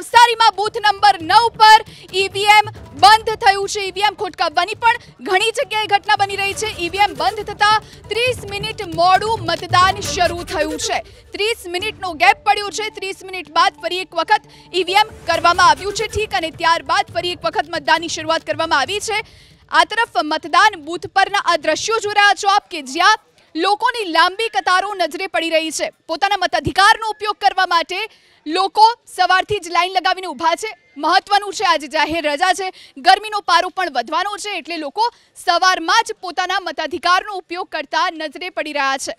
ઉસ્સરીમાં booth number 9 પર EVM બંધ થયું છે ઈવીએમ ખોટકાવાની પણ ઘણી જગ્યાએ ઘટના બની રહી છે ઈવીએમ બંધ થતા 30 મિનિટ મોડું મતદાન શરૂ થયું છે 30 મિનિટનો ગેપ પડ્યો છે 30 મિનિટ બાદ ફરી એક વખત ઈવીએમ કરવામાં આવ્યું છે ઠીક અને ત્યાર બાદ ફરી એક વખત મતદાન શરૂઆત કરવામાં આવી છે આ તરફ મતદાન બૂથ પરના અદ્રશ્યો જોરા જોબ કે જ્યાં લોકોની લાંબી કતારો નજરે પડી રહી છે પોતાનો મત અધિકારનો ઉપયોગ કરવા માટે લોકો સવારથી જ લાઈન લગાવીને ઊભા છે મહત્વનું છે આજે જાહેર રજા છે ગરમીનો પારો પણ વધવાનો છે એટલે લોકો સવારમાં જ પોતાના મતાધિકારનો ઉપયોગ કરતા નજરે પડી રહ્યા છે